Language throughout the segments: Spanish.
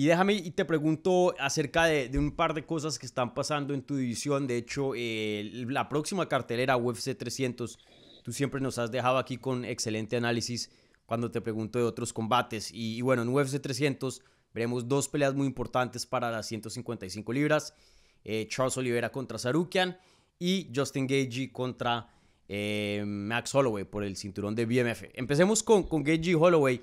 Y déjame y te pregunto acerca de, un par de cosas que están pasando en tu división. De hecho, eh, la próxima cartelera UFC 300, tú siempre nos has dejado aquí con excelente análisis cuando te pregunto de otros combates. Y, bueno, en UFC 300 veremos dos peleas muy importantes para las 155 libras. Eh, Charles Oliveira contra Sarukian y Justin Gagey contra eh, Max Holloway por el cinturón de BMF. Empecemos con, con Gagey Holloway.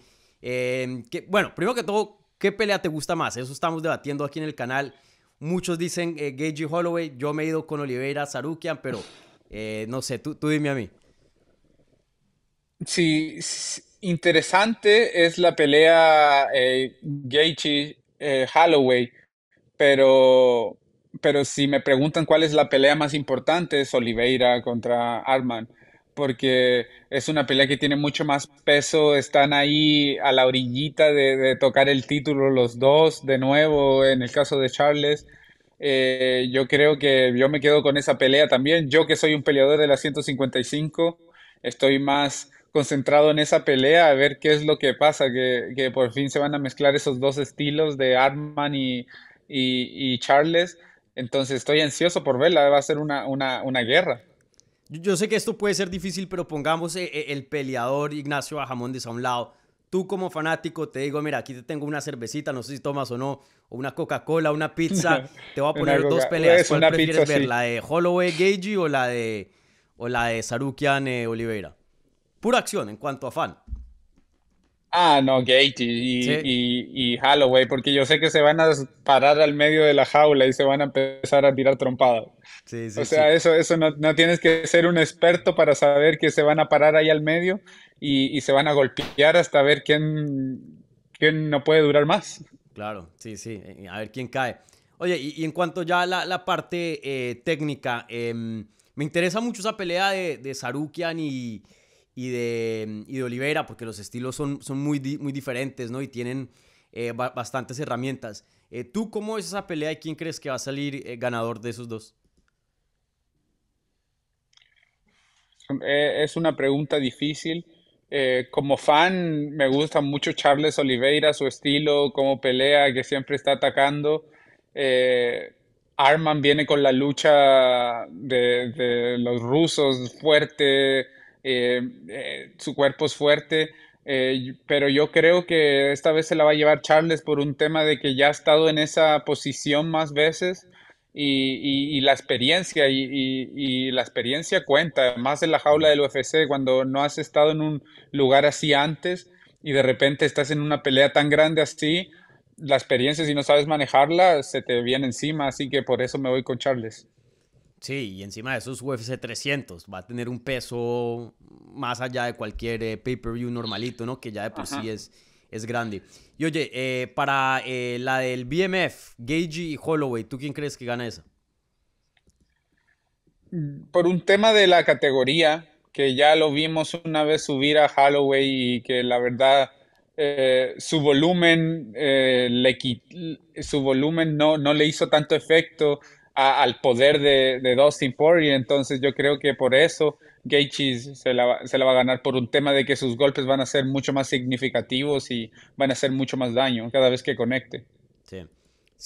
bueno, primero que todo, ¿Qué pelea te gusta más? Eso estamos debatiendo aquí en el canal. Muchos dicen eh, Holloway, yo me he ido con Oliveira Sarukian, pero eh, no sé, tú, dime a mí. Sí, interesante es la pelea eh, eh, Holloway, pero, pero si me preguntan cuál es la pelea más importante es Oliveira contra Arman porque es una pelea que tiene mucho más peso, están ahí a la orillita de, tocar el título los dos de nuevo, en el caso de Charles. Eh, yo creo que yo me quedo con esa pelea también. Yo que soy un peleador de la 155, estoy más concentrado en esa pelea, a ver qué es lo que pasa, que, por fin se van a mezclar esos dos estilos de Arman y, y Charles. Entonces estoy ansioso por verla, va a ser una, una, una guerra. Yo sé que esto puede ser difícil, pero pongamos eh, eh, el peleador Ignacio Bajamondes a un lado. Tú como fanático te digo, mira, aquí te tengo una cervecita, no sé si tomas o no, o una Coca-Cola, una pizza. Te voy a poner dos peleas. ¿Cuál ver, la de Holloway Gagey o la de o la de Sarukian eh, Oliveira? Pura acción en cuanto a fan. Ah, no, Gate y, Halloween, Holloway, porque yo sé que se van a parar al medio de la jaula y se van a empezar a tirar trompadas. o sea, eso, eso no, tienes que ser un experto para saber que se van a parar ahí al medio y, se van a golpear hasta ver quién, no puede durar más. Claro, sí, sí, eh, a ver quién cae. Oye, y, en cuanto ya a la, parte eh, técnica, em, me interesa mucho esa pelea de, de Sarukian y y de, y de porque los estilos son, son muy, muy diferentes, ¿no? Y tienen eh, bastantes herramientas. Eh, ¿Tú cómo es esa pelea y quién crees que va a salir eh, ganador de esos dos? Es una pregunta difícil. como fan, me gusta mucho Charles Oliveira, su estilo, como pelea, que siempre está atacando. Arman viene con la lucha de los rusos fuerte, eh, eh, su cuerpo es fuerte, eh, pero yo creo que esta vez se la va a llevar Charles por un tema de que ya ha estado en esa posición más veces. Y, la experiencia y, y, la experiencia cuenta más en la jaula del UFC cuando no has estado en un lugar así antes y de repente estás en una pelea tan grande así la experiencia si no sabes manejarla se te viene encima así que por eso me voy con Charles Sí, y encima de eso es UFC 300. Va a tener un peso más allá de cualquier eh, pay-per-view normalito, ¿no? Que ya de por sí es, es grande. Y oye, eh, para eh, la del BMF, Gagey y Holloway, ¿tú quién crees que gana esa? Por un tema de la categoría, que ya lo vimos una vez subir a Holloway y que la verdad su volumen, le, su volumen no, no le hizo tanto efecto al poder de, Dustin Poirier. Entonces yo creo que por eso Gaethje se la, va a ganar por un tema de que sus golpes van a ser mucho más significativos y van a hacer mucho más daño cada vez que conecte. Sí,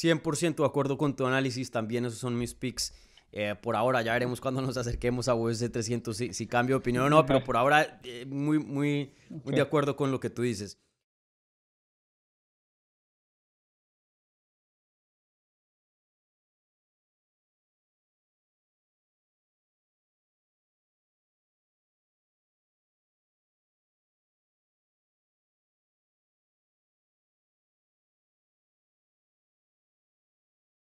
100% de acuerdo con tu análisis, también esos son mis picks. Eh, por ahora ya veremos cuando nos acerquemos a UFC 300 si, si cambio de opinión o no, pero por ahora eh, muy, muy, muy de acuerdo con lo que tú dices.